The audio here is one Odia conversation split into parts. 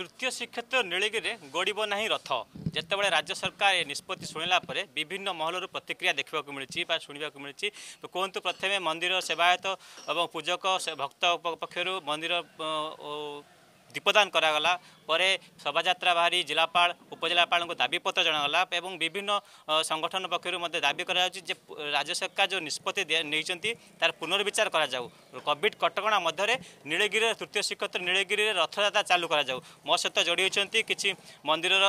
ତୃତୀୟ ଶ୍ରୀକ୍ଷେତ୍ର ନୀଳଗିରିରେ ଗଡ଼ିବ ନାହିଁ ରଥ ଯେତେବେଳେ ରାଜ୍ୟ ସରକାର ଏ ନିଷ୍ପତ୍ତି ଶୁଣିଲା ପରେ ବିଭିନ୍ନ ମହଲରୁ ପ୍ରତିକ୍ରିୟା ଦେଖିବାକୁ ମିଳିଛି ବା ଶୁଣିବାକୁ ମିଳିଛି କୁହନ୍ତୁ ପ୍ରଥମେ ମନ୍ଦିର ସେବାୟତ ଏବଂ ପୂଜକ ଭକ୍ତ ପକ୍ଷରୁ ମନ୍ଦିର ଦୀପଦାନ କରାଗଲା ପରେ ଶୋଭାଯାତ୍ରା ବାହାରି ଜିଲ୍ଲାପାଳ ଉପଜିଲ୍ଲାପାଳଙ୍କୁ ଦାବିପତ୍ର ଜଣାଗଲା ଏବଂ ବିଭିନ୍ନ ସଂଗଠନ ପକ୍ଷରୁ ମଧ୍ୟ ଦାବି କରାଯାଉଛି ଯେ ରାଜ୍ୟ ସରକାର ଯେଉଁ ନିଷ୍ପତ୍ତି ନେଇଛନ୍ତି ତା'ର ପୁନର୍ବିଚାର କରାଯାଉ କୋଭିଡ଼ କଟକଣା ମଧ୍ୟରେ ନୀଳଗିରିରେ ତୃତୀୟ ଶ୍ରୀକ୍ଷେତ୍ର ନୀଳଗିରିରେ ରଥଯାତ୍ରା ଚାଲୁ କରାଯାଉ ମୋ ସହିତ ଯୋଡ଼ି ହୋଇଛନ୍ତି କିଛି ମନ୍ଦିରର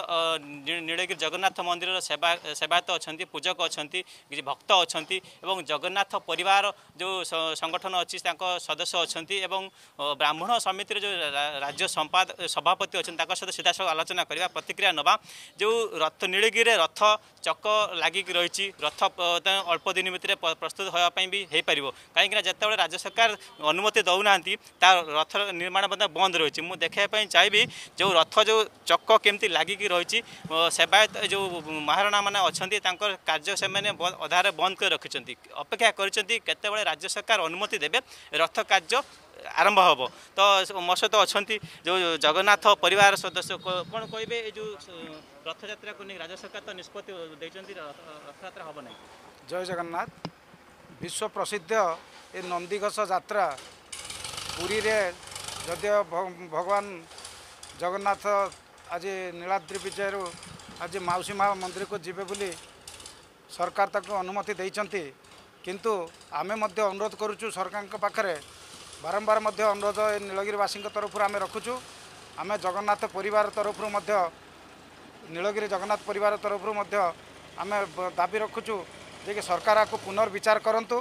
ନୀଳଗିରି ଜଗନ୍ନାଥ ମନ୍ଦିରର ସେବା ସେବାୟତ ଅଛନ୍ତି ପୂଜକ ଅଛନ୍ତି କିଛି ଭକ୍ତ ଅଛନ୍ତି ଏବଂ ଜଗନ୍ନାଥ ପରିବାର ଯେଉଁ ସଂଗଠନ ଅଛି ତାଙ୍କ ସଦସ୍ୟ ଅଛନ୍ତି ଏବଂ ବ୍ରାହ୍ମଣ ସମିତିରେ ଯେଉଁ ରାଜ୍ୟ ସମ୍ପାଦ ସଭାପତି ଅଛନ୍ତି ତାଙ୍କ ସହିତ ସେଟା ସବୁ ଆଲୋଚନା କରିବା ପ୍ରତିକ୍ରିୟା ନେବା ଯେଉଁ ରଥ ନୀଳଗିରିରେ ରଥ ଚକ ଲାଗିକି ରହିଛି ରଥ ଅଳ୍ପ ଦିନ ଭିତରେ ପ୍ରସ୍ତୁତ ହେବା ପାଇଁ ବି ହୋଇପାରିବ କାହିଁକିନା ଯେତେବେଳେ ରାଜ୍ୟ ସରକାର ଅନୁମତି ଦେଉନାହାନ୍ତି ତା ରଥ ନିର୍ମାଣ ମଧ୍ୟ ବନ୍ଦ ରହିଛି ମୁଁ ଦେଖାଇବା ପାଇଁ ଚାହିଁବି ଯେଉଁ ରଥ ଯେଉଁ ଚକ କେମିତି ଲାଗିକି ରହିଛି ସେବାୟତ ଯେଉଁ ମହାରଣାମାନେ ଅଛନ୍ତି ତାଙ୍କ କାର୍ଯ୍ୟ ସେମାନେ ଅଧାରେ ବନ୍ଦ କରି ରଖିଛନ୍ତି ଅପେକ୍ଷା କରିଛନ୍ତି କେତେବେଳେ ରାଜ୍ୟ ସରକାର ଅନୁମତି ଦେବେ ରଥ କାର୍ଯ୍ୟ ଆରମ୍ଭ ହେବ ତ ମୋ ସହିତ ଅଛନ୍ତି ଯେଉଁ ଜଗନ୍ନାଥ ପରିବାର ସଦସ୍ୟ କ'ଣ କହିବେ ଏ ଯେଉଁ ରଥଯାତ୍ରାକୁ ନେଇ ରାଜ୍ୟ ସରକାର ତ ନିଷ୍ପତ୍ତି ଦେଇଛନ୍ତି ରଥଯାତ୍ରା ହେବ ନାହିଁ ଜୟ ଜଗନ୍ନାଥ ବିଶ୍ୱ ପ୍ରସିଦ୍ଧ ଏ ନନ୍ଦିଘୋଷ ଯାତ୍ରା ପୁରୀରେ ଯଦିଓ ଭଗବାନ ଜଗନ୍ନାଥ ଆଜି ନୀଳାଦ୍ରି ବିଜୟରୁ ଆଜି ମାଉସୀ ମା ମନ୍ଦିରକୁ ଯିବେ ବୋଲି ସରକାର ତାଙ୍କୁ ଅନୁମତି ଦେଇଛନ୍ତି କିନ୍ତୁ ଆମେ ମଧ୍ୟ ଅନୁରୋଧ କରୁଛୁ ସରକାରଙ୍କ ପାଖରେ ବାରମ୍ବାର ମଧ୍ୟ ଅନୁରୋଧ ଏ ନୀଳଗିରିବାସୀଙ୍କ ତରଫରୁ ଆମେ ରଖୁଛୁ ଆମେ ଜଗନ୍ନାଥ ପରିବାର ତରଫରୁ ମଧ୍ୟ ନୀଳଗିରି ଜଗନ୍ନାଥ ପରିବାର ତରଫରୁ ମଧ୍ୟ ଆମେ ଦାବି ରଖୁଛୁ ଯିଏକି ସରକାର ଆକୁ ପୁନର୍ବିଚାର କରନ୍ତୁ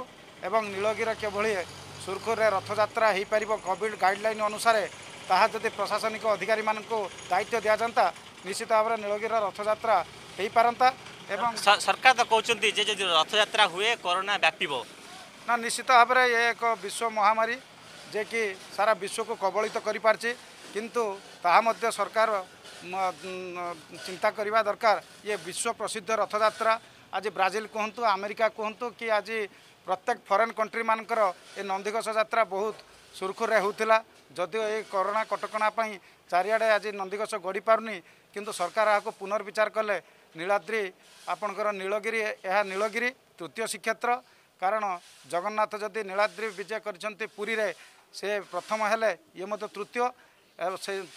ଏବଂ ନୀଳଗିରିର କିଭଳି ସୁରୁଖୁରୁରେ ରଥଯାତ୍ରା ହୋଇପାରିବ କୋଭିଡ଼ ଗାଇଡ଼ଲାଇନ୍ ଅନୁସାରେ ତାହା ଯଦି ପ୍ରଶାସନିକ ଅଧିକାରୀମାନଙ୍କୁ ଦାୟିତ୍ୱ ଦିଆଯାଆନ୍ତା ନିଶ୍ଚିତ ଭାବରେ ନୀଳଗିରିର ରଥଯାତ୍ରା ହୋଇପାରନ୍ତା ଏବଂ ସରକାର ତ କହୁଛନ୍ତି ଯେ ଯଦି ରଥଯାତ୍ରା ହୁଏ କରୋନା ବ୍ୟାପିବ ନା ନିଶ୍ଚିତ ଭାବରେ ଏ ଏକ ବିଶ୍ୱ ମହାମାରୀ ଯିଏକି ସାରା ବିଶ୍ୱକୁ କବଳିତ କରିପାରିଛି କିନ୍ତୁ ତାହା ମଧ୍ୟ ସରକାର ଚିନ୍ତା କରିବା ଦରକାର ଇଏ ବିଶ୍ୱ ପ୍ରସିଦ୍ଧ ରଥଯାତ୍ରା ଆଜି ବ୍ରାଜିଲ କୁହନ୍ତୁ ଆମେରିକା କୁହନ୍ତୁ କି ଆଜି ପ୍ରତ୍ୟେକ ଫରେନ୍ କଣ୍ଟ୍ରିମାନଙ୍କର ଏ ନନ୍ଦିଘୋଷ ଯାତ୍ରା ବହୁତ ସୁରୁଖୁରୁରେ ହେଉଥିଲା ଯଦିଓ ଏହି କରୋନା କଟକଣା ପାଇଁ ଚାରିଆଡ଼େ ଆଜି ନନ୍ଦିଘୋଷ ଗଢ଼ିପାରୁନି କିନ୍ତୁ ସରକାର ଏହାକୁ ପୁନର୍ବିଚାର କଲେ ନୀଳାଦ୍ରି ଆପଣଙ୍କର ନୀଳଗିରି ଏହା ନୀଳଗିରି ତୃତୀୟ ଶ୍ରୀକ୍ଷେତ୍ର କାରଣ ଜଗନ୍ନାଥ ଯଦି ନୀଳାଦ୍ରି ବିଜୟ କରିଛନ୍ତି ପୁରୀରେ সে প্রথম হলে ইয়ে মতো তৃতীয়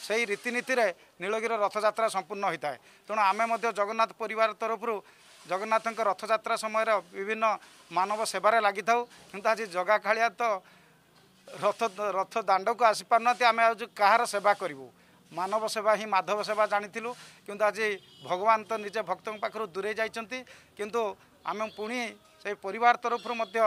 সেই রীতিনীতিরে নীলগির রথযাত্রা সম্পূর্ণ হয়ে তেমন আমি জগন্নাথ পরিবার তরফর জগন্নাথঙ্ক রথযাত্রা সময়ের বিভিন্ন মানব সেবার লাগি থাও কিন্তু আজ জগা খাড়িয়া তো রথ রথ দাণ্ডକୁ ଆସିପାରୁନାହାନ୍ତି ଆମେ ଆଜି କାହାର ସେବା କରିବୁ ମାନବ ସେବା ହିଁ ମାଧବ ସେବା ଜାଣିଥିଲୁ କିନ୍ତୁ ଆଜି ଭଗବାନ ତ ନିଜ ଭକ୍ତଙ୍କ ପାଖରୁ ଦୂରେଇ ଯାଇଛନ୍ତି କିନ୍ତୁ ଆମେ ପୁଣି ସେ ପରିବାର ତରଫରୁ ମଧ୍ୟ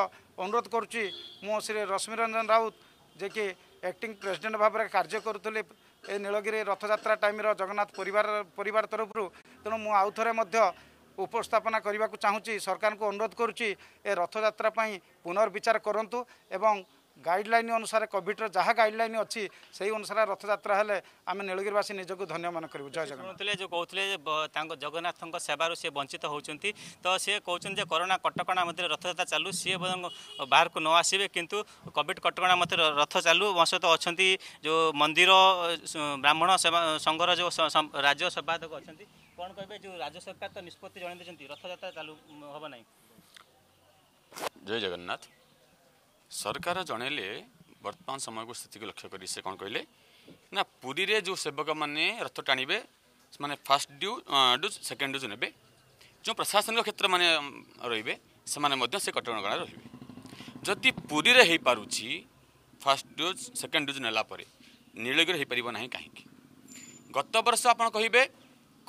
ଅନୁରୋଧ କରୁଛି ମୁଁ ଶ୍ରୀ ରଶ୍ମିରଞ୍ଜନ ରାଉତ ଯେ କି ଆକ୍ଟିଂ ପ୍ରେସିଡେଣ୍ଟ ଭାବରେ କାର୍ଯ୍ୟ କରୁଥିଲେ ଏ ନୀଳଗିରି ରଥଯାତ୍ରା ଟାଇମ୍ର ଜଗନ୍ନାଥ ପରିବାର ପରିବାର ତରଫରୁ ତେଣୁ ମୁଁ ଆଉ ଥରେ ମଧ୍ୟ ଉପସ୍ଥାପନା କରିବାକୁ ଚାହୁଁଛି ସରକାରଙ୍କୁ ଅନୁରୋଧ କରୁଛି ଏ ରଥଯାତ୍ରା ପାଇଁ ପୁନର୍ବିଚାର କରନ୍ତୁ ଏବଂ ଗାଇଡ଼ଲାଇନ୍ ଅନୁସାରେ କୋଭିଡ଼୍ର ଯାହା ଗାଇଡ଼ଲାଇନ୍ ଅଛି ସେହି ଅନୁସାରେ ରଥଯାତ୍ରା ହେଲେ ଆମେ ନୀଳଗିରିବାସୀ ନିଜକୁ ଧନ୍ୟ ମନେ କରିବୁ ଜୟ ଜଗନ୍ନାଥ ଯେଉଁ କହୁଥିଲେ ଯେ ତାଙ୍କ ଜଗନ୍ନାଥଙ୍କ ସେବାରୁ ସେ ବଞ୍ଚିତ ହେଉଛନ୍ତି ତ ସେ କହୁଛନ୍ତି ଯେ କରୋନା କଟକଣା ମଧ୍ୟରେ ରଥଯାତ୍ରା ଚାଲୁ ସିଏ ବରଂ ବାହାରକୁ ନ ଆସିବେ କିନ୍ତୁ କୋଭିଡ଼୍ କଟକଣା ମଧ୍ୟରେ ରଥ ଚାଲୁ ବଂଶତଃ ଅଛନ୍ତି ଯେଉଁ ମନ୍ଦିର ବ୍ରାହ୍ମଣ ସେବା ସଂଘର ଯେଉଁ ରାଜ୍ୟ ସମ୍ପାଦକ ଅଛନ୍ତି କ'ଣ କହିବେ ଯେଉଁ ରାଜ୍ୟ ସରକାର ତ ନିଷ୍ପତ୍ତି ଜଣାଇ ଦେଇଛନ୍ତି ରଥଯାତ୍ରା ଚାଲୁ ହେବ ନାହିଁ ଜୟ ଜଗନ୍ନାଥ ସରକାର ଜଣେଇଲେ ବର୍ତ୍ତମାନ ସମୟକୁ ସ୍ଥିତିକୁ ଲକ୍ଷ୍ୟ କରି ସେ କ'ଣ କହିଲେ ନା ପୁରୀରେ ଯେଉଁ ସେବକମାନେ ରଥ ଟାଣିବେ ସେମାନେ ଫାର୍ଷ୍ଟ ଡ୍ୟୁ ଡ୍ୟୁଜ୍ ସେକେଣ୍ଡ ଡ୍ୟୁଜ୍ ନେବେ ଯେଉଁ ପ୍ରଶାସନିକ କ୍ଷେତ୍ରମାନେ ରହିବେ ସେମାନେ ମଧ୍ୟ ସେ କଟକଣା ରହିବେ ଯଦି ପୁରୀରେ ହୋଇପାରୁଛି ଫାର୍ଷ୍ଟ ଡ୍ୟୁଜ୍ ସେକେଣ୍ଡ ଡ୍ୟୁଜ୍ ନେଲା ପରେ ନୀଳଗିରି ହୋଇପାରିବ ନାହିଁ କାହିଁକି ଗତ ବର୍ଷ ଆପଣ କହିବେ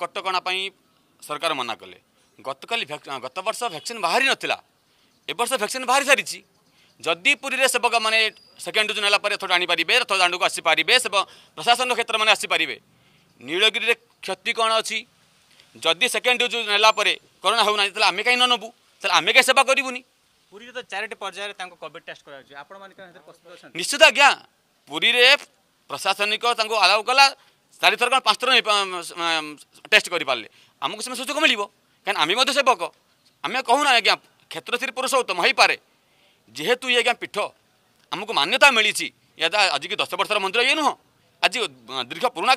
କଟକଣା ପାଇଁ ସରକାର ମନା କଲେ ଗତକାଲି ଗତ ବର୍ଷ ଭ୍ୟାକ୍ସିନ୍ ବାହାରି ନଥିଲା ଏବର୍ଷ ଭ୍ୟାକ୍ସିନ୍ ବାହାରି ସାରିଛି जदि पूरी से सेवक मैंने सेकेंड डोज नाला थोड़ा आनीपर थोड़ा दाण को आसपारे से, प्रशासन क्षेत्र मैंने आसपारे नीलगिरी क्षति कौन अच्छी जदि सेकेंड डोज नाला कोरोना होना तो आम कहीं नबू तो आम कहीं सेवा कर पूरी तो चार पर्यायर कॉविड टेस्ट करश्चित आज्ञा पूरी प्रशासनिक आलाउ कला चारि थर कौन पांच थर टेस्ट करें आमको सुजोग मिले कहीं आम सेवक आम कहूना आज्ञा क्षेत्र श्री पुरुषोत्तम हो पाए ଯେହେତୁ ଇଏ ଆଜ୍ଞା ପୀଠ ଆମକୁ ମାନ୍ୟତା ମିଳିଛି ଏ ଆଜିକି ଦଶ ବର୍ଷର ମନ୍ଦିର ଇଏ ନୁହଁ ଆଜି ଦୀର୍ଘ ପୁରୁଣା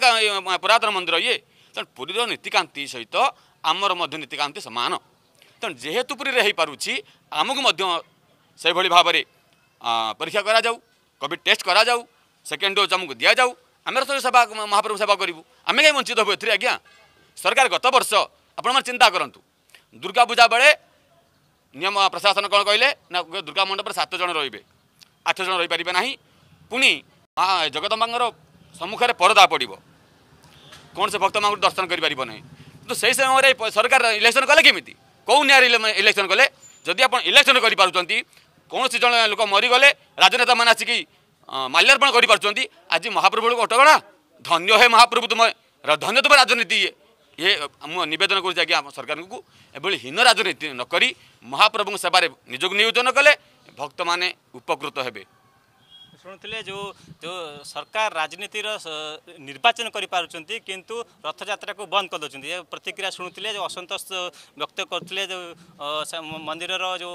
ପୁରାତନ ମନ୍ଦିର ଇଏ ତେଣୁ ପୁରୀର ନୀତିକାନ୍ତି ସହିତ ଆମର ମଧ୍ୟ ନୀତିକାନ୍ତି ସମାନ ତେଣୁ ଯେହେତୁ ପୁରୀରେ ହେଇପାରୁଛି ଆମକୁ ମଧ୍ୟ ସେଭଳି ଭାବରେ ପରୀକ୍ଷା କରାଯାଉ କୋଭିଡ଼ ଟେଷ୍ଟ କରାଯାଉ ସେକେଣ୍ଡ ଡୋଜ୍ ଆମକୁ ଦିଆଯାଉ ଆମେ ସବୁ ସେବା ମହାପ୍ରଭୁ ସେବା କରିବୁ ଆମେ କାହିଁ ବଞ୍ଚିତ ହେବୁ ଏଥିରେ ଆଜ୍ଞା ସରକାର ଗତ ବର୍ଷ ଆପଣମାନେ ଚିନ୍ତା କରନ୍ତୁ ଦୁର୍ଗା ପୂଜା ବେଳେ ନିୟମ ପ୍ରଶାସନ କ'ଣ କହିଲେ ନା ଦୁର୍ଗା ମଣ୍ଡପରେ ସାତ ଜଣ ରହିବେ ଆଠ ଜଣ ରହିପାରିବେ ନାହିଁ ପୁଣି ଜଗଦମ୍ବାଙ୍କର ସମ୍ମୁଖରେ ପରଦା ପଡ଼ିବ କୌଣସି ଭକ୍ତମାନଙ୍କୁ ଦର୍ଶନ କରିପାରିବ ନାହିଁ କିନ୍ତୁ ସେହି ସମୟରେ ସରକାର ଇଲେକ୍ସନ୍ କଲେ କେମିତି କେଉଁ ନ୍ୟାୟରେ ଇଲେକ୍ସନ୍ କଲେ ଯଦି ଆପଣ ଇଲେକ୍ସନ୍ କରିପାରୁଛନ୍ତି କୌଣସି ଜଣେ ଲୋକ ମରିଗଲେ ରାଜନେତାମାନେ ଆସିକି ମାଲ୍ୟାର୍ପଣ କରିପାରୁଛନ୍ତି ଆଜି ମହାପ୍ରଭୁଙ୍କୁ ଅଟକଣା ଧନ୍ୟ ହେ ମହାପ୍ରଭୁ ତୁମେ ଧନ୍ୟ ତୁମେ ରାଜନୀତି ଇଏ ଇଏ ମୁଁ ନିବେଦନ କରୁଛି ଆଜ୍ଞା ଆମ ସରକାରଙ୍କୁ ଏଭଳି ହୀନ ରାଜନୀତି ନକରି ମହାପ୍ରଭୁଙ୍କ ସେବାରେ ନିଜକୁ ନିୟୋଜନ କଲେ ଭକ୍ତମାନେ ଉପକୃତ ହେବେ ଶୁଣୁଥିଲେ ଯେଉଁ ଯେଉଁ ସରକାର ରାଜନୀତିର ନିର୍ବାଚନ କରିପାରୁଛନ୍ତି କିନ୍ତୁ ରଥଯାତ୍ରାକୁ ବନ୍ଦ କରିଦେଉଛନ୍ତି ପ୍ରତିକ୍ରିୟା ଶୁଣୁଥିଲେ ଯେଉଁ ଅସନ୍ତୋଷ ବ୍ୟକ୍ତ କରୁଥିଲେ ଯେଉଁ ମନ୍ଦିରର ଯେଉଁ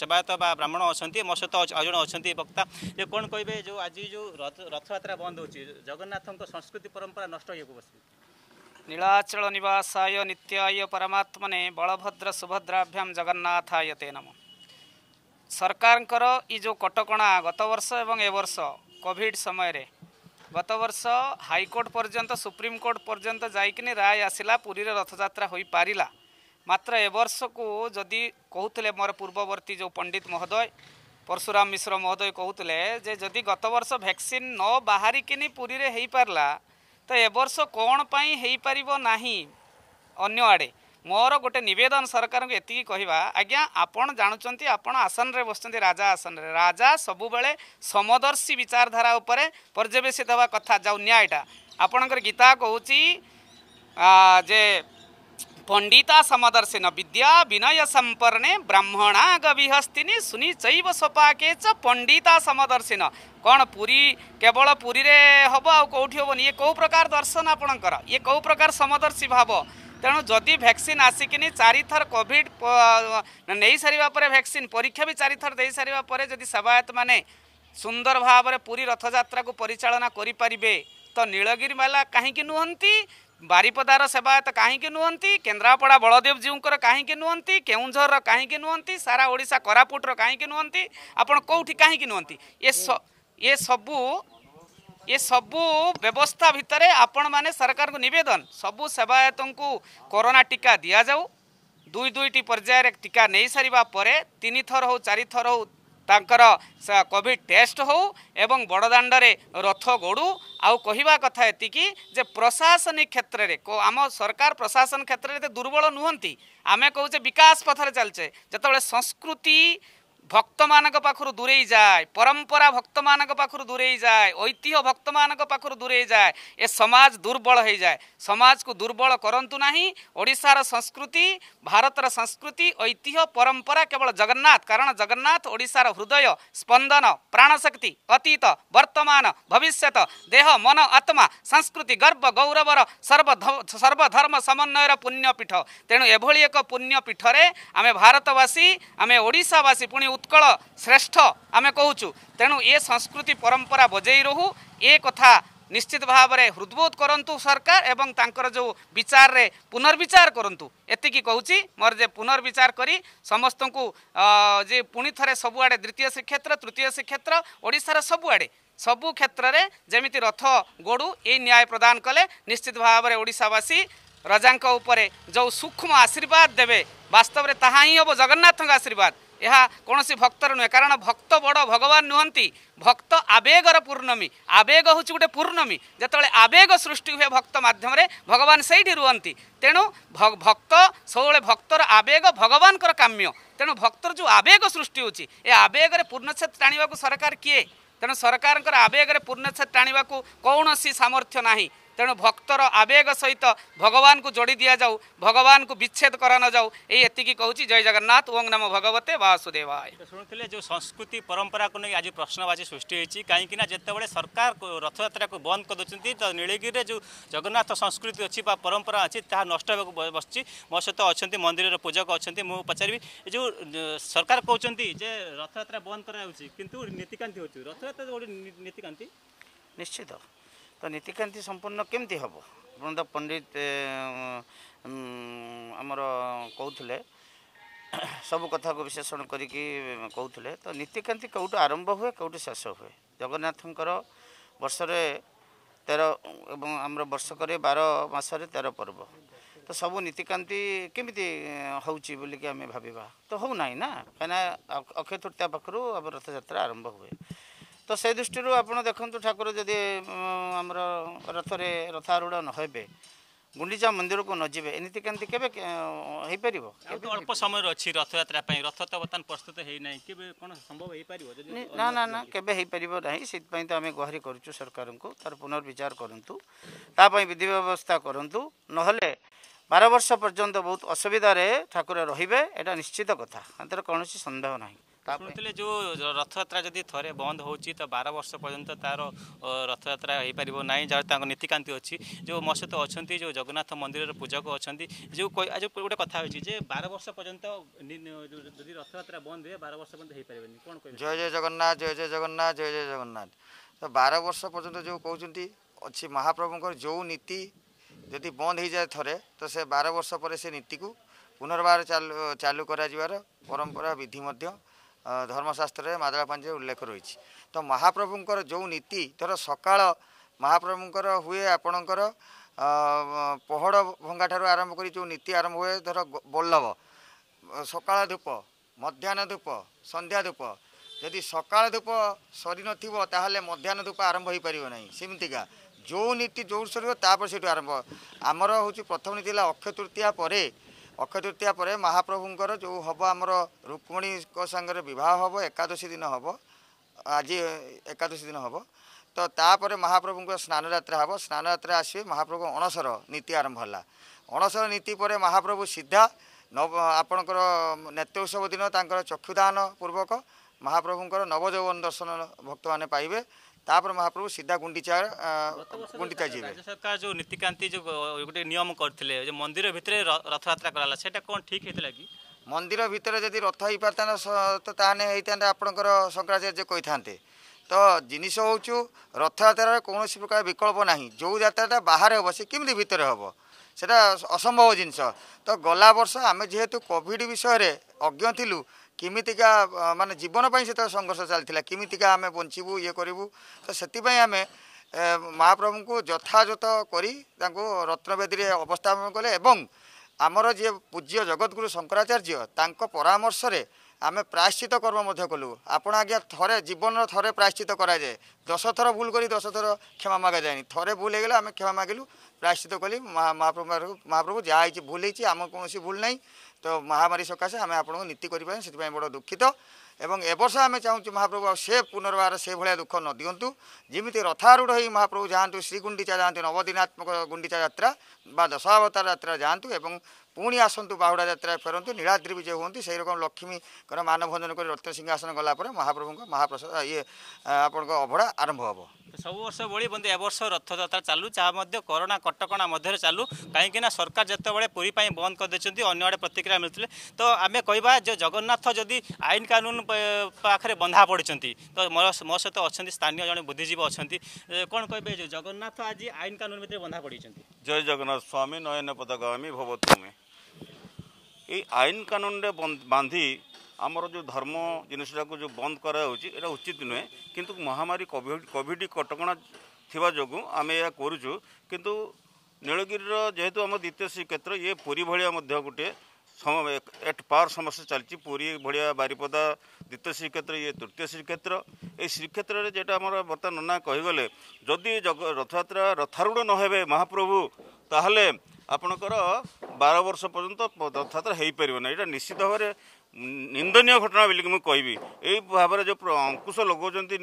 ସେବାୟତ ବା ବ୍ରାହ୍ମଣ ଅଛନ୍ତି ମୋ ସହିତ ଜଣେ ଅଛନ୍ତି ବକ୍ତା ଯେ କ'ଣ କହିବେ ଯେଉଁ ଆଜି ଯେଉଁ ରଥଯାତ୍ରା ବନ୍ଦ ହେଉଛି ଜଗନ୍ନାଥଙ୍କ ସଂସ୍କୃତି ପରମ୍ପରା ନଷ୍ଟ ହେବାକୁ ବସିଛି ନୀଳାଚଳ ନିବାସାୟ ନିତ୍ୟାୟ ପରମାତ୍ମନେ ବଳଭଦ୍ର ସୁଭଦ୍ରାଭ୍ୟାମ ଜଗନ୍ନାଥାୟ ତେ ନମ ସରକାରଙ୍କର ଏଇ ଯେଉଁ କଟକଣା ଗତବର୍ଷ ଏବଂ ଏ ବର୍ଷ କୋଭିଡ଼ ସମୟରେ ଗତବର୍ଷ ହାଇକୋର୍ଟ ପର୍ଯ୍ୟନ୍ତ ସୁପ୍ରିମକୋର୍ଟ ପର୍ଯ୍ୟନ୍ତ ଯାଇକିନି ରାୟ ଆସିଲା ପୁରୀରେ ରଥଯାତ୍ରା ହୋଇପାରିଲା ମାତ୍ର ଏ ବର୍ଷକୁ ଯଦି କହୁଥିଲେ ମୋର ପୂର୍ବବର୍ତ୍ତୀ ଯେଉଁ ପଣ୍ଡିତ ମହୋଦୟ ପରଶୁରାମ ମିଶ୍ର ମହୋଦୟ କହୁଥିଲେ ଯେ ଯଦି ଗତବର୍ଷ ଭ୍ୟାକ୍ସିନ୍ ନ ବାହାରିକିନି ପୁରୀରେ ହୋଇପାରିଲା ତ ଏ ବର୍ଷ କ'ଣ ପାଇଁ ହେଇପାରିବ ନାହିଁ ଅନ୍ୟ ଆଡ଼େ ମୋର ଗୋଟେ ନିବେଦନ ସରକାରଙ୍କୁ ଏତିକି କହିବା ଆଜ୍ଞା ଆପଣ ଜାଣୁଛନ୍ତି ଆପଣ ଆସନରେ ବସିଛନ୍ତି ରାଜା ଆସନରେ ରାଜା ସବୁବେଳେ ସମଦର୍ଶୀ ବିଚାରଧାରା ଉପରେ ପର୍ଯ୍ୟବେଶିତ ହେବା କଥା ଯାଉ ନ୍ୟାୟଟା ଆପଣଙ୍କର ଗୀତା କହୁଛି ଯେ ପଣ୍ଡିତା ସମଦର୍ଶିନ ବିଦ୍ୟା ବିନୟ ସମ୍ପର୍ଣ୍ଣେ ବ୍ରାହ୍ମଣା ଗବିହସ୍ତିନୀ ଶୁନି ଚୈବ ସୋପାକେ ଚ ପଣ୍ଡିତା ସମଦର୍ଶିନ କ'ଣ ପୁରୀ କେବଳ ପୁରୀରେ ହବ ଆଉ କେଉଁଠି ହବନି ଇଏ କେଉଁ ପ୍ରକାର ଦର୍ଶନ ଆପଣଙ୍କର ଇଏ କେଉଁ ପ୍ରକାର ସମଦର୍ଶୀ ଭାବ ତେଣୁ ଯଦି ଭ୍ୟାକ୍ସିନ୍ ଆସିକିନି ଚାରିଥର କୋଭିଡ୍ ନେଇସାରିବା ପରେ ଭ୍ୟାକ୍ସିନ୍ ପରୀକ୍ଷା ବି ଚାରିଥର ଦେଇସାରିବା ପରେ ଯଦି ସେବାୟତମାନେ ସୁନ୍ଦର ଭାବରେ ପୁରୀ ରଥଯାତ୍ରାକୁ ପରିଚାଳନା କରିପାରିବେ ତ ନୀଳଗିରି ମେଲା କାହିଁକି ନୁହନ୍ତି ବାରିପଦାର ସେବାୟତ କାହିଁକି ନୁହନ୍ତି କେନ୍ଦ୍ରାପଡ଼ା ବଳଦେବ ଜୀଉଙ୍କର କାହିଁକି ନୁହନ୍ତି କେଉଁଝରର କାହିଁକି ନୁହନ୍ତି ସାରା ଓଡ଼ିଶା କୋରାପୁଟର କାହିଁକି ନୁହନ୍ତି ଆପଣ କେଉଁଠି କାହିଁକି ନୁହନ୍ତି ଏ ଏ ସବୁ ଏ ସବୁ ବ୍ୟବସ୍ଥା ଭିତରେ ଆପଣମାନେ ସରକାରଙ୍କୁ ନିବେଦନ ସବୁ ସେବାୟତଙ୍କୁ କରୋନା ଟିକା ଦିଆଯାଉ ଦୁଇ ଦୁଇଟି ପର୍ଯ୍ୟାୟରେ ଟିକା ନେଇସାରିବା ପରେ ତିନିଥର ହେଉ ଚାରିଥର ହେଉ ତାଙ୍କର କୋଭିଡ଼ ଟେଷ୍ଟ ହେଉ ଏବଂ ବଡ଼ଦାଣ୍ଡରେ ରଥ ଗୋଡ଼ୁ ଆଉ କହିବା କଥା ଏତିକି ଯେ ପ୍ରଶାସନିକ କ୍ଷେତ୍ରରେ ଆମ ସରକାର ପ୍ରଶାସନ କ୍ଷେତ୍ରରେ ଏତେ ଦୁର୍ବଳ ନୁହନ୍ତି ଆମେ କହୁଛେ ବିକାଶ ପଥରେ ଚାଲିଛେ ଯେତେବେଳେ ସଂସ୍କୃତି ଭକ୍ତମାନଙ୍କ ପାଖରୁ ଦୂରେଇ ଯାଏ ପରମ୍ପରା ଭକ୍ତମାନଙ୍କ ପାଖରୁ ଦୂରେଇ ଯାଏ ଐତିହ୍ୟ ଭକ୍ତମାନଙ୍କ ପାଖରୁ ଦୂରେଇ ଯାଏ ଏ ସମାଜ ଦୁର୍ବଳ ହୋଇଯାଏ ସମାଜକୁ ଦୁର୍ବଳ କରନ୍ତୁ ନାହିଁ ଓଡ଼ିଶାର ସଂସ୍କୃତି ଭାରତର ସଂସ୍କୃତି ଐତିହ୍ୟ ପରମ୍ପରା କେବଳ ଜଗନ୍ନାଥ କାରଣ ଜଗନ୍ନାଥ ଓଡ଼ିଶାର ହୃଦୟ ସ୍ପନ୍ଦନ ପ୍ରାଣଶକ୍ତି ଅତୀତ ବର୍ତ୍ତମାନ ଭବିଷ୍ୟତ ଦେହ ମନ ଆତ୍ମା ସଂସ୍କୃତି ଗର୍ବ ଗୌରବର ସର୍ବ ସର୍ବଧର୍ମ ସମନ୍ୱୟର ପୁଣ୍ୟପୀଠ ତେଣୁ ଏଭଳି ଏକ ପୁଣ୍ୟପୀଠରେ ଆମେ ଭାରତବାସୀ ଆମେ ଓଡ଼ିଶାବାସୀ ପୁଣି ଉତ୍କଳ ଶ୍ରେଷ୍ଠ ଆମେ କହୁଛୁ ତେଣୁ ଏ ସଂସ୍କୃତି ପରମ୍ପରା ବଜେଇ ରହୁ ଏ କଥା ନିଶ୍ଚିତ ଭାବରେ ହୃଦବୋଧ କରନ୍ତୁ ସରକାର ଏବଂ ତାଙ୍କର ଯେଉଁ ବିଚାରରେ ପୁନର୍ବିଚାର କରନ୍ତୁ ଏତିକି କହୁଛି ମୋର ଯେ ପୁନର୍ବିଚାର କରି ସମସ୍ତଙ୍କୁ ଯେ ପୁଣି ଥରେ ସବୁଆଡ଼େ ଦ୍ୱିତୀୟ ଶ୍ରୀକ୍ଷେତ୍ର ତୃତୀୟ ଶ୍ରୀକ୍ଷେତ୍ର ଓଡ଼ିଶାର ସବୁଆଡ଼େ ସବୁ କ୍ଷେତ୍ରରେ ଯେମିତି ରଥ ଗୋଡ଼ୁ ଏଇ ନ୍ୟାୟ ପ୍ରଦାନ କଲେ ନିଶ୍ଚିତ ଭାବରେ ଓଡ଼ିଶାବାସୀ ରଜାଙ୍କ ଉପରେ ଯେଉଁ ସୂକ୍ଷ୍ମ ଆଶୀର୍ବାଦ ଦେବେ ବାସ୍ତବରେ ତାହା ହିଁ ହେବ ଜଗନ୍ନାଥଙ୍କ ଆଶୀର୍ବାଦ ଏହା କୌଣସି ଭକ୍ତର ନୁହେଁ କାରଣ ଭକ୍ତ ବଡ଼ ଭଗବାନ ନୁହନ୍ତି ଭକ୍ତ ଆବେଗର ପୂର୍ଣ୍ଣମୀ ଆବେଗ ହେଉଛି ଗୋଟେ ପୂର୍ଣ୍ଣମୀ ଯେତେବେଳେ ଆବେଗ ସୃଷ୍ଟି ହୁଏ ଭକ୍ତ ମାଧ୍ୟମରେ ଭଗବାନ ସେଇଠି ରୁହନ୍ତି ତେଣୁ ଭକ୍ତ ସବୁବେଳେ ଭକ୍ତର ଆବେଗ ଭଗବାନଙ୍କର କାମ୍ୟ ତେଣୁ ଭକ୍ତର ଯେଉଁ ଆବେଗ ସୃଷ୍ଟି ହେଉଛି ଏ ଆବେଗରେ ପୂର୍ଣ୍ଣଚ୍ଛେଦ ଟାଣିବାକୁ ସରକାର କିଏ ତେଣୁ ସରକାରଙ୍କର ଆବେଗରେ ପୂର୍ଣ୍ଣଚ୍ଛେଦ ଟାଣିବାକୁ କୌଣସି ସାମର୍ଥ୍ୟ ନାହିଁ तेणु भक्तर आवेग सहित भगवान को जोड़ी जाऊ भगवान को विच्छेद गरान जाउँ यही यतिकि कि जय जगन्नाथ ओंग नाम भगवते वासुदेवाय वासुदेवा जो संस्कृति परम्पराको नै आज प्रश्नवाची सृष्टि काहीँक नतेबे सरकार रथ जाको बन्द नीलगिरी जो जगन्नाथ संस्कृति परंपरा अचि ता नष्ट बसिच्छु मो सहित अहिले मन्दिर पूजा अस्ति म पचारिज सरकार रथ जा बन्द गरा नीति हुन्छ रथयात्रा जा नीति निश्चित ନୀତିକାନ୍ତି ସମ୍ପୂର୍ଣ୍ଣ କେମିତି ହେବ ଆପଣ ତ ପଣ୍ଡିତ ଆମର କହୁଥିଲେ ସବୁ କଥାକୁ ବିଶେଷଣ କରିକି କହୁଥିଲେ ତ ନୀତିକାନ୍ତି କେଉଁଠୁ ଆରମ୍ଭ ହୁଏ କେଉଁଠୁ ଶେଷ ହୁଏ ଜଗନ୍ନାଥଙ୍କର ବର୍ଷରେ ତେର ଏବଂ ଆମର ବର୍ଷକରେ ବାର ମାସରେ ତେର ପର୍ବ ତ ସବୁ ନୀତିକାନ୍ତି କେମିତି ହେଉଛି ବୋଲିକି ଆମେ ଭାବିବା ତ ହଉ ନାହିଁ ନା କାହିଁକିନା ଅକ୍ଷୟ ତୃତୀୟା ପାଖରୁ ଆମ ରଥଯାତ୍ରା ଆରମ୍ଭ ହୁଏ ତ ସେ ଦୃଷ୍ଟିରୁ ଆପଣ ଦେଖନ୍ତୁ ଠାକୁର ଯଦି ଆମର ରଥରେ ରଥାରୂଢ଼ ନ ହେବେ ଗୁଣ୍ଡିଚା ମନ୍ଦିରକୁ ନ ଯିବେ ଏମିତି କେମିତି କେବେ ହେଇପାରିବ ଅଳ୍ପ ସମୟରେ ଅଛି ରଥଯାତ୍ରା ପାଇଁ ରଥ ତ ବର୍ତ୍ତମାନ ପ୍ରସ୍ତୁତ ହେଇନାହିଁ କେବେ କ'ଣ ସମ୍ଭବ ହେଇପାରିବ ନା ନା ନା କେବେ ହେଇପାରିବ ନାହିଁ ସେଥିପାଇଁ ତ ଆମେ ଗୁହାରି କରୁଛୁ ସରକାରଙ୍କୁ ତା'ର ପୁନର୍ବିଚାର କରନ୍ତୁ ତା ପାଇଁ ବିଧି ବ୍ୟବସ୍ଥା କରନ୍ତୁ ନହେଲେ ବାର ବର୍ଷ ପର୍ଯ୍ୟନ୍ତ ବହୁତ ଅସୁବିଧାରେ ଠାକୁର ରହିବେ ଏଇଟା ନିଶ୍ଚିତ କଥା ଏଥିରେ କୌଣସି ସନ୍ଦେହ ନାହିଁ ଶୁଣୁଥିଲେ ଯେଉଁ ରଥଯାତ୍ରା ଯଦି ଥରେ ବନ୍ଦ ହେଉଛି ତ ବାର ବର୍ଷ ପର୍ଯ୍ୟନ୍ତ ତା'ର ରଥଯାତ୍ରା ହେଇପାରିବ ନାହିଁ ଯାହାର ତାଙ୍କ ନୀତିକାନ୍ତି ଅଛି ଯେଉଁ ମସ୍ୟତ ଅଛନ୍ତି ଯେଉଁ ଜଗନ୍ନାଥ ମନ୍ଦିରର ପୂଜକ ଅଛନ୍ତି ଯେଉଁ ଯେଉଁ ଗୋଟେ କଥା ହେଉଛି ଯେ ବାର ବର୍ଷ ପର୍ଯ୍ୟନ୍ତ ଯଦି ରଥଯାତ୍ରା ବନ୍ଦ ହୁଏ ବାର ବର୍ଷ ପର୍ଯ୍ୟନ୍ତ ହେଇପାରିବନି କ'ଣ କହିବେ ଜୟ ଜୟ ଜଗନ୍ନାଥ ଜୟ ଜୟ ଜଗନ୍ନାଥ ଜୟ ଜୟ ଜଗନ୍ନାଥ ତ ବାର ବର୍ଷ ପର୍ଯ୍ୟନ୍ତ ଯେଉଁ କହୁଛନ୍ତି ଅଛି ମହାପ୍ରଭୁଙ୍କର ଯେଉଁ ନୀତି ଯଦି ବନ୍ଦ ହେଇଯାଏ ଥରେ ତ ସେ ବାର ବର୍ଷ ପରେ ସେ ନୀତିକୁ ପୁନର୍ବାର ଚାଲୁ ଚାଲୁ କରାଯିବାର ପରମ୍ପରା ବିଧି ମଧ୍ୟ ଧର୍ମଶାସ୍ତ୍ରରେ ମାଦଳାପାଞ୍ଜିରେ ଉଲ୍ଲେଖ ରହିଛି ତ ମହାପ୍ରଭୁଙ୍କର ଯେଉଁ ନୀତି ଧର ସକାଳ ମହାପ୍ରଭୁଙ୍କର ହୁଏ ଆପଣଙ୍କର ପହଡ଼ ଭଙ୍ଗା ଠାରୁ ଆରମ୍ଭ କରି ଯେଉଁ ନୀତି ଆରମ୍ଭ ହୁଏ ଧର ବଲ୍ଲଭ ସକାଳ ଧୂପ ମଧ୍ୟାହ୍ନ ଧୂପ ସନ୍ଧ୍ୟା ଧୂପ ଯଦି ସକାଳ ଧୂପ ସରିନଥିବ ତାହେଲେ ମଧ୍ୟାହ୍ନ ଧୂପ ଆରମ୍ଭ ହୋଇପାରିବ ନାହିଁ ସେମିତିକା ଯେଉଁ ନୀତି ଯେଉଁଠୁ ସରିବ ତାପରେ ସେଠୁ ଆରମ୍ଭ ଆମର ହେଉଛି ପ୍ରଥମ ନୀତି ହେଲା ଅକ୍ଷୟ ତୃତୀୟା ପରେ ଅକ୍ଷୟ ତୃତୀୟା ପରେ ମହାପ୍ରଭୁଙ୍କର ଯେଉଁ ହେବ ଆମର ରୁକ୍ମିଣୀଙ୍କ ସାଙ୍ଗରେ ବିବାହ ହେବ ଏକାଦଶୀ ଦିନ ହେବ ଆଜି ଏକାଦଶୀ ଦିନ ହେବ ତ ତାପରେ ମହାପ୍ରଭୁଙ୍କର ସ୍ନାନଯାତ୍ରା ହେବ ସ୍ନାନଯାତ୍ରା ଆସିବେ ମହାପ୍ରଭୁ ଅଣସର ନୀତି ଆରମ୍ଭ ହେଲା ଅଣସର ନୀତି ପରେ ମହାପ୍ରଭୁ ସିଧା ନବ ଆପଣଙ୍କର ନେତ୍ୟୋତ୍ସବ ଦିନ ତାଙ୍କର ଚକ୍ଷୁଦାନ ପୂର୍ବକ ମହାପ୍ରଭୁଙ୍କର ନବଯୌବନ ଦର୍ଶନ ଭକ୍ତମାନେ ପାଇବେ ତାପରେ ମହାପ୍ରଭୁ ସିଧା ଗୁଣ୍ଡିଚା ଗୁଣ୍ଡିଚା ଯିବେ ସରକାର ଯେଉଁ ନୀତିକାନ୍ତି ଯେଉଁ ଗୋଟେ ନିୟମ କରିଥିଲେ ଯେ ମନ୍ଦିର ଭିତରେ ରଥଯାତ୍ରା କରାଗଲା ସେଇଟା କ'ଣ ଠିକ୍ ହେଇଥିଲା କି ମନ୍ଦିର ଭିତରେ ଯଦି ରଥ ହେଇପାରିଥାନ୍ତା ତ ତାହେଲେ ହେଇଥାନ୍ତା ଆପଣଙ୍କର ଶଙ୍କରାଚାର୍ଯ୍ୟ କହିଥାନ୍ତେ ତ ଜିନିଷ ହେଉଛୁ ରଥଯାତ୍ରାର କୌଣସି ପ୍ରକାର ବିକଳ୍ପ ନାହିଁ ଯେଉଁ ଯାତ୍ରାଟା ବାହାରେ ହେବ ସେ କେମିତି ଭିତରେ ହେବ ସେଇଟା ଅସମ୍ଭବ ଜିନିଷ ତ ଗଲା ବର୍ଷ ଆମେ ଯେହେତୁ କୋଭିଡ଼ ବିଷୟରେ ଅଜ୍ଞ ଥିଲୁ କେମିତିକା ମାନେ ଜୀବନ ପାଇଁ ସେତେବେଳେ ସଂଘର୍ଷ ଚାଲିଥିଲା କେମିତିକା ଆମେ ବଞ୍ଚିବୁ ଇଏ କରିବୁ ତ ସେଥିପାଇଁ ଆମେ ମହାପ୍ରଭୁଙ୍କୁ ଯଥାଯଥ କରି ତାଙ୍କୁ ରତ୍ନବେଦୀରେ ଅବସ୍ଥାପନ କଲେ ଏବଂ ଆମର ଯିଏ ପୂଜ୍ୟ ଜଗଦ୍ଗୁରୁ ଶଙ୍କରାଚାର୍ଯ୍ୟ ତାଙ୍କ ପରାମର୍ଶରେ ଆମେ ପ୍ରାୟଶ୍ଚିତ କର୍ମ ମଧ୍ୟ କଲୁ ଆପଣ ଆଜ୍ଞା ଥରେ ଜୀବନର ଥରେ ପ୍ରାୟଶ୍ଚିତ କରାଯାଏ ଦଶ ଥର ଭୁଲ କରି ଦଶ ଥର କ୍ଷମା ମାଗାଯାଏନି ଥରେ ଭୁଲ ହେଇଗଲେ ଆମେ କ୍ଷମା ମାଗିଲୁ ପ୍ରାୟଶ୍ଚିତ କଲି ମହାପ୍ରଭୁ ମହାପ୍ରଭୁ ଯାହା ହେଇଛି ଭୁଲ ହେଇଛି ଆମ କୌଣସି ଭୁଲ ନାହିଁ ତ ମହାମାରୀ ସକାଶେ ଆମେ ଆପଣଙ୍କୁ ନୀତି କରିପାରିବୁ ସେଥିପାଇଁ ବଡ଼ ଦୁଃଖିତ ଏବଂ ଏବର୍ଷ ଆମେ ଚାହୁଁଛୁ ମହାପ୍ରଭୁ ଆଉ ସେ ପୁନର୍ବାର ସେଭଳିଆ ଦୁଃଖ ନ ଦିଅନ୍ତୁ ଯେମିତି ରଥାରୂଢ଼ ହୋଇ ମହାପ୍ରଭୁ ଯାଆନ୍ତୁ ଶ୍ରୀଗୁଣ୍ଡିଚା ଯାଆନ୍ତି ନବଦିନାତ୍ମକ ଗୁଣ୍ଡିଚା ଯାତ୍ରା ବା ଦଶାବତାର ଯାତ୍ରା ଯାଆନ୍ତୁ ଏବଂ पुनि आसन्तु बाहुडा जा फेरि विजय हुँदै सही रकम लक्ष्मी मानव भंजन कर रथ सिंह आसन गलाप महाप्रभु महाप्रसाद ये आपण अभडा आरंभ हे सब वर्ष ए एबर्ष रथ जा चालु चाहद करोना कटकणा सरकार चालु कहीँकना सरकेबे पुरैप बन्द गरिदिन्छ अन्यआ प्रतिक्रिया मिल्दै त आमे कि जगन्नाथ जि आइन कानुन पाखेर बन्धा पढिन्छ तो म सहित अहिले स्थानीय जन बुद्धिजीवी अहिले कि जगन्नाथ आज आइन कानुन भन्धा पढिन्छ जय जगन्नाथ स्वामी नयन पदग्वमी भवतभूमि আইন কানুন রে বান্ধি আমরো যো ধর্ম জিনিসটা কো যো বন্ধ করে হচি এটা উচিত নহয় কিন্তু মহামারী কোভিড কোভিড কটকনা থিবা যগু আমি ইয়া করুচু কিন্তু নীলগিরির জেহতু আমো দিত্ব ศรี ক্ষেত্র ইয়ে পুরি ভড়িয়া মধ্য গটে সম এক এট পাওয়ার সমস্যা চলচি পুরি ভড়িয়া বাড়িপদ দিত্ব ศรี ক্ষেত্র ইয়ে তৃত্ব ศรี ক্ষেত্র এই শ্রীক্ষেত্ররে জেটা আমরো বৰ্তনা না কই গলে যদি জগত রথatra রথারুড ন হেবে মহাপ্ৰভু তাহলে আপোনকৰ ବାର ବର୍ଷ ପର୍ଯ୍ୟନ୍ତ ତଥାତ ହେଇପାରିବ ନାହିଁ ଏଇଟା ନିଶ୍ଚିତ ଭାବରେ ନିନ୍ଦନୀୟ ଘଟଣା ବୋଲିକି ମୁଁ କହିବି ଏଇ ଭାବରେ ଯେଉଁ ଅଙ୍କୁଶ ଲଗାଉଛନ୍ତି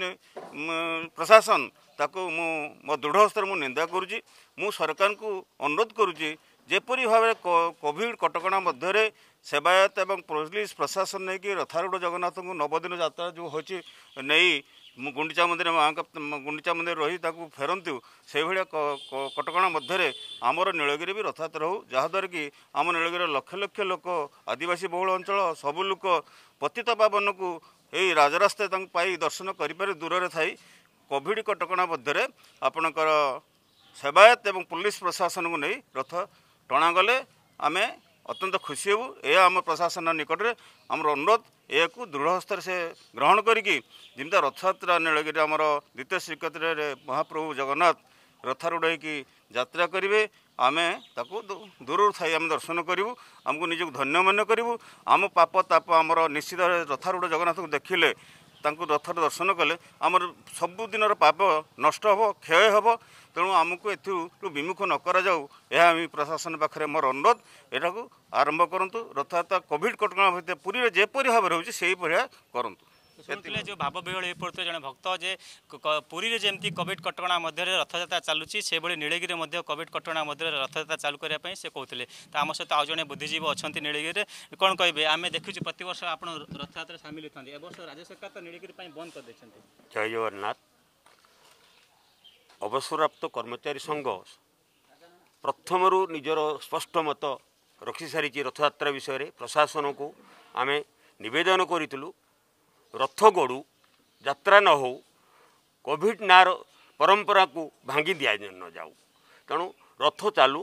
ପ୍ରଶାସନ ତାକୁ ମୁଁ ମୋ ଦୃଢ଼ ହସ୍ତରେ ମୁଁ ନିନ୍ଦା କରୁଛି ମୁଁ ସରକାରଙ୍କୁ ଅନୁରୋଧ କରୁଛି ଯେପରି ଭାବରେ କୋଭିଡ଼ କଟକଣା ମଧ୍ୟରେ ସେବାୟତ ଏବଂ ପୋଲିସ ପ୍ରଶାସନ ନେଇକି ରଥାରୂଢ଼ ଜଗନ୍ନାଥଙ୍କୁ ନବଦିନ ଯାତ୍ରା ଯେଉଁ ହେଉଛି ନେଇ ମୁଁ ଗୁଣ୍ଡିଚା ମନ୍ଦିରରେ ମାଙ୍କ ଗୁଣ୍ଡିଚା ମନ୍ଦିରରେ ରହି ତାକୁ ଫେରନ୍ତୁ ସେଇଭଳିଆ କଟକଣା ମଧ୍ୟରେ ଆମର ନୀଳଗିରି ବି ରଥଯାତ୍ରା ହେଉ ଯାହାଦ୍ୱାରା କି ଆମ ନୀଳଗିରିର ଲକ୍ଷ ଲକ୍ଷ ଲୋକ ଆଦିବାସୀ ବହୁଳ ଅଞ୍ଚଳ ସବୁ ଲୋକ ପତିତ ପାବନକୁ ଏଇ ରାଜରାସ୍ତା ତାଙ୍କୁ ପାଇ ଦର୍ଶନ କରିପାରେ ଦୂରରେ ଥାଇ କୋଭିଡ଼ କଟକଣା ମଧ୍ୟରେ ଆପଣଙ୍କର ସେବାୟତ ଏବଂ ପୋଲିସ ପ୍ରଶାସନକୁ ନେଇ ରଥ ଟଣାଗଲେ ଆମେ ଅତ୍ୟନ୍ତ ଖୁସି ହେବୁ ଏହା ଆମ ପ୍ରଶାସନ ନିକଟରେ ଆମର ଅନୁରୋଧ ଏହାକୁ ଦୃଢ଼ ହସ୍ତରେ ସେ ଗ୍ରହଣ କରିକି ଯେମିତି ରଥଯାତ୍ରା ନୀଳଗିରି ଆମର ଦ୍ୱିତୀୟ ଶ୍ରୀକ୍ଷେତ୍ରରେ ମହାପ୍ରଭୁ ଜଗନ୍ନାଥ ରଥାରୂଢ଼ ହୋଇକି ଯାତ୍ରା କରିବେ ଆମେ ତାକୁ ଦୂରରୁ ଥାଇ ଆମେ ଦର୍ଶନ କରିବୁ ଆମକୁ ନିଜକୁ ଧନ୍ୟ ମନେ କରିବୁ ଆମ ପାପ ତାପ ଆମର ନିଶ୍ଚିତ ରଥାରୂଢ଼ ଜଗନ୍ନାଥଙ୍କୁ ଦେଖିଲେ ତାଙ୍କୁ ରଥରେ ଦର୍ଶନ କଲେ ଆମର ସବୁଦିନର ପାପ ନଷ୍ଟ ହେବ କ୍ଷୟ ହେବ ତେଣୁ ଆମକୁ ଏଥିରୁ ବିମୁଖ ନ କରାଯାଉ ଏହା ଆମେ ପ୍ରଶାସନ ପାଖରେ ମୋର ଅନୁରୋଧ ଏଠାକୁ ଆରମ୍ଭ କରନ୍ତୁ ରଥଯାତ୍ରା କୋଭିଡ଼ କଟକଣା ଭିତରେ ପୁରୀରେ ଯେପରି ଭାବେ ରହୁଛି ସେହିଭଳିଆ କରନ୍ତୁ ଶୁଣୁଥିଲେ ଯେଉଁ ଭାବ ବିହଳ ହୋଇ ପଡ଼ୁଥିବା ଜଣେ ଭକ୍ତ ଯେ ପୁରୀରେ ଯେମିତି କୋଭିଡ଼ କଟକଣା ମଧ୍ୟରେ ରଥଯାତ୍ରା ଚାଲୁଛି ସେଭଳି ନୀଳଗିରିରେ ମଧ୍ୟ କୋଭିଡ଼ କଟକଣା ମଧ୍ୟରେ ରଥଯାତ୍ରା ଚାଲୁ କରିବା ପାଇଁ ସେ କହୁଥିଲେ ତ ଆମ ସହିତ ଆଉ ଜଣେ ବୁଦ୍ଧିଜୀବୀ ଅଛନ୍ତି ନୀଳଗିରିରେ କ'ଣ କହିବେ ଆମେ ଦେଖୁଛୁ ପ୍ରତିବର୍ଷ ଆପଣ ରଥଯାତ୍ରା ସାମିଲ ହୋଇଥାନ୍ତି ଏବର୍ଷ ରାଜ୍ୟ ସରକାର ତ ନୀଳଗିରି ପାଇଁ ବନ୍ଦ କରିଦେଇଛନ୍ତି ଜୟ ଜଗନ୍ନାଥ ଅବସରପ୍ରାପ୍ତ କର୍ମଚାରୀ ସଂଘ ପ୍ରଥମରୁ ନିଜର ସ୍ପଷ୍ଟ ମତ ରଖିସାରିଛି ରଥଯାତ୍ରା ବିଷୟରେ ପ୍ରଶାସନକୁ ଆମେ ନିବେଦନ କରିଥିଲୁ ରଥ ଗଡ଼ୁ ଯାତ୍ରା ନ ହଉ କୋଭିଡ଼ ନାଁର ପରମ୍ପରାକୁ ଭାଙ୍ଗି ଦିଆ ନଯାଉ ତେଣୁ ରଥ ଚାଲୁ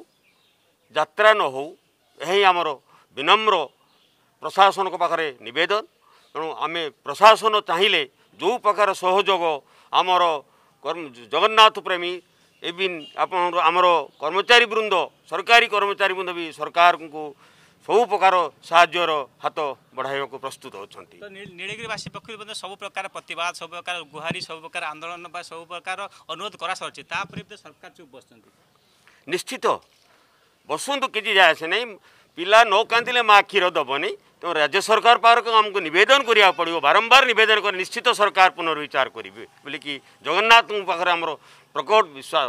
ଯାତ୍ରା ନ ହଉ ଏହିଁ ଆମର ବିନମ୍ର ପ୍ରଶାସନଙ୍କ ପାଖରେ ନିବେଦନ ତେଣୁ ଆମେ ପ୍ରଶାସନ ଚାହିଁଲେ ଯେଉଁ ପ୍ରକାର ସହଯୋଗ ଆମର ଜଗନ୍ନାଥ ପ୍ରେମୀ ଏବଂ ଆପଣଙ୍କର ଆମର କର୍ମଚାରୀ ବୃନ୍ଦ ସରକାରୀ କର୍ମଚାରୀ ବୃନ୍ଦ ବି ସରକାରଙ୍କୁ ସବୁ ପ୍ରକାର ସାହାଯ୍ୟର ହାତ ବଢ଼ାଇବାକୁ ପ୍ରସ୍ତୁତ ଅଛନ୍ତି ନୀଳଗିରିବାସୀ ପକ୍ଷରୁ ମଧ୍ୟ ସବୁ ପ୍ରକାର ପ୍ରତିବାଦ ସବୁ ପ୍ରକାର ଗୁହାରୀ ସବୁ ପ୍ରକାର ଆନ୍ଦୋଳନ ବା ସବୁ ପ୍ରକାର ଅନୁରୋଧ କରାସରିଛି ତାପରେ ମଧ୍ୟ ସରକାର ଚୁପ୍ ବସୁଛନ୍ତି ନିଶ୍ଚିତ ବସନ୍ତୁ କିଛି ଯାଏ ସେ ନାହିଁ ପିଲା ନ କାନ୍ଦିଲେ ମା କ୍ଷୀର ଦେବନି ତେଣୁ ରାଜ୍ୟ ସରକାର ପାଖକୁ ଆମକୁ ନିବେଦନ କରିବାକୁ ପଡ଼ିବ ବାରମ୍ବାର ନିବେଦନ କରି ନିଶ୍ଚିତ ସରକାର ପୁନର୍ବିଚାର କରିବେ ବୋଲିକି ଜଗନ୍ନାଥଙ୍କ ପାଖରେ ଆମର ପ୍ରକଟ ବିଶ୍ୱାସ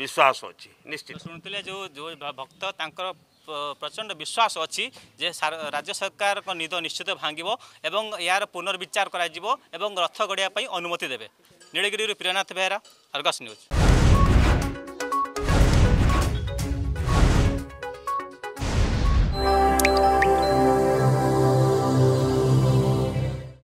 ବିଶ୍ୱାସ ଅଛି ନିଶ୍ଚିତ ଶୁଣୁଥିଲେ ଯେଉଁ ଯେଉଁ ଭକ୍ତ ତାଙ୍କର ପ୍ରଚଣ୍ଡ ବିଶ୍ୱାସ ଅଛି ଯେ ରାଜ୍ୟ ସରକାରଙ୍କ ନିଦ ନିଶ୍ଚିତ ଭାଙ୍ଗିବ ଏବଂ ଏହାର ପୁନର୍ବିଚାର କରାଯିବ ଏବଂ ରଥ ଗଢ଼ିବା ପାଇଁ ଅନୁମତି ଦେବେ ନୀଳଗିରିରୁ ପ୍ରିୟନାଥ ବେହେରା ଅର୍ଗସ୍ ନ୍ୟୁଜ୍